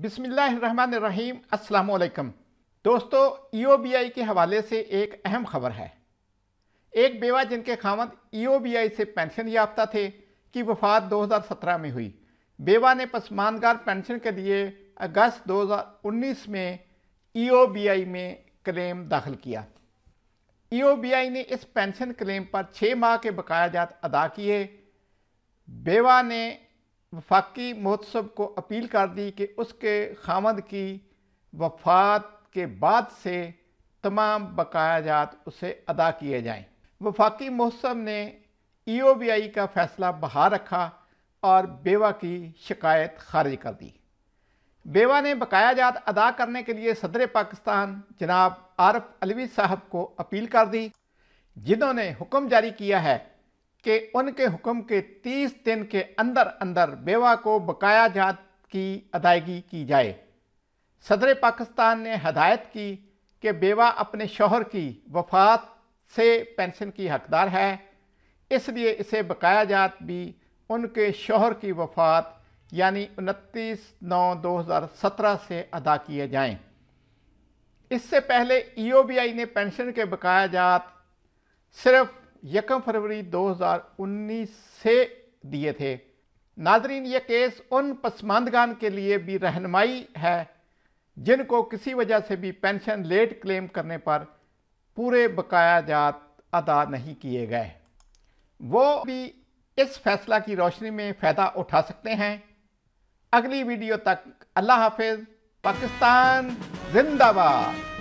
बिसमीम् अल्लाम दोस्तों ई e के हवाले से एक अहम खबर है एक बेवा जिनके खामद ई e से पेंशन याफ्ता थे कि वफात 2017 में हुई बेवा ने पसमानगार पेंशन के लिए अगस्त 2019 में ई e में क्लेम दाखिल किया ई ने इस पेंशन क्लेम पर छः माह के बकाया जात अदा किए बेवा ने वफाकी महोत्सव को अपील कर दी कि उसके खामद की वफात के बाद से तमाम बकायाजात उसे अदा किए जाएं। वफाकी महोत्सव ने ई ओ बी आई का फैसला बहा रखा और बेवा की शिकायत खारिज कर दी बेवा ने बकायाजात अदा करने के लिए सदर पाकिस्तान जनाब आरफ अलवी साहब को अपील कर दी जिन्होंने हुक्म जारी किया है कि उनके हुक्म के 30 दिन के अंदर अंदर बेवा को बकाया जात की अदायगी की जाए सदर पाकिस्तान ने हदायत की कि बेवा अपने शोहर की वफात से पेंशन की हकदार है इसलिए इसे बकाया जात भी उनके शोहर की वफात यानी उनतीस नौ 2017 से अदा किए जाएं। इससे पहले ईओबीआई ने पेंशन के बकाया जात सिर्फ यकम फरवरी 2019 से दिए थे नाजरीन ये केस उन पसमानदगान के लिए भी रहनमाई है जिनको किसी वजह से भी पेंशन लेट क्लेम करने पर पूरे बकाया जात अदा नहीं किए गए वो भी इस फैसला की रोशनी में फ़ायदा उठा सकते हैं अगली वीडियो तक अल्लाह हाफिज़ पाकिस्तान जिंदाबाद